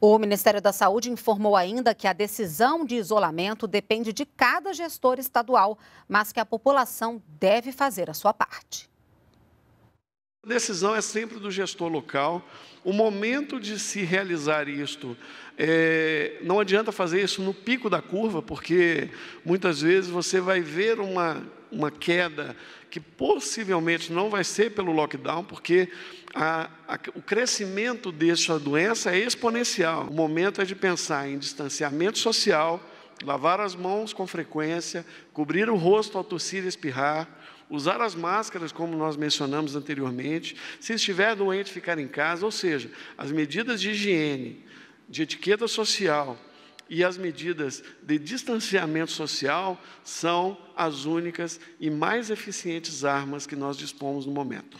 O Ministério da Saúde informou ainda que a decisão de isolamento depende de cada gestor estadual, mas que a população deve fazer a sua parte. A decisão é sempre do gestor local. O momento de se realizar isto, é, não adianta fazer isso no pico da curva, porque muitas vezes você vai ver uma, uma queda que possivelmente não vai ser pelo lockdown, porque a, a, o crescimento dessa doença é exponencial. O momento é de pensar em distanciamento social, lavar as mãos com frequência, cobrir o rosto ao tossir e espirrar, usar as máscaras, como nós mencionamos anteriormente, se estiver doente, ficar em casa, ou seja, as medidas de higiene, de etiqueta social e as medidas de distanciamento social são as únicas e mais eficientes armas que nós dispomos no momento.